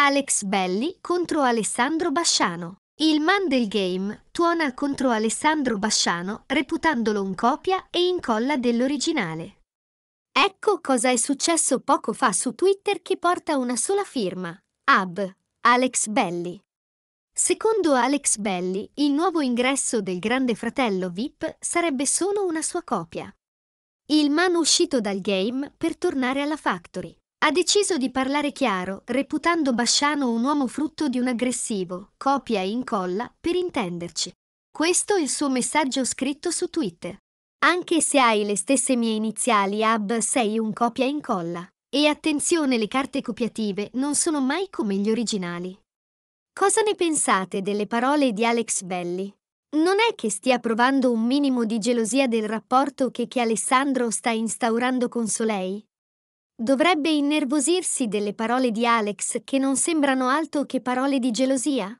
Alex Belli contro Alessandro Basciano. Il man del game tuona contro Alessandro Basciano reputandolo un copia e incolla dell'originale. Ecco cosa è successo poco fa su Twitter che porta una sola firma. Ab. Alex Belli. Secondo Alex Belli, il nuovo ingresso del Grande Fratello VIP sarebbe solo una sua copia. Il man uscito dal game per tornare alla Factory. Ha deciso di parlare chiaro, reputando Basciano un uomo frutto di un aggressivo, copia e incolla, per intenderci. Questo è il suo messaggio scritto su Twitter. Anche se hai le stesse mie iniziali, Ab, sei un copia e incolla. E attenzione, le carte copiative non sono mai come gli originali. Cosa ne pensate delle parole di Alex Belli? Non è che stia provando un minimo di gelosia del rapporto che, che Alessandro sta instaurando con Soleil? Dovrebbe innervosirsi delle parole di Alex che non sembrano altro che parole di gelosia?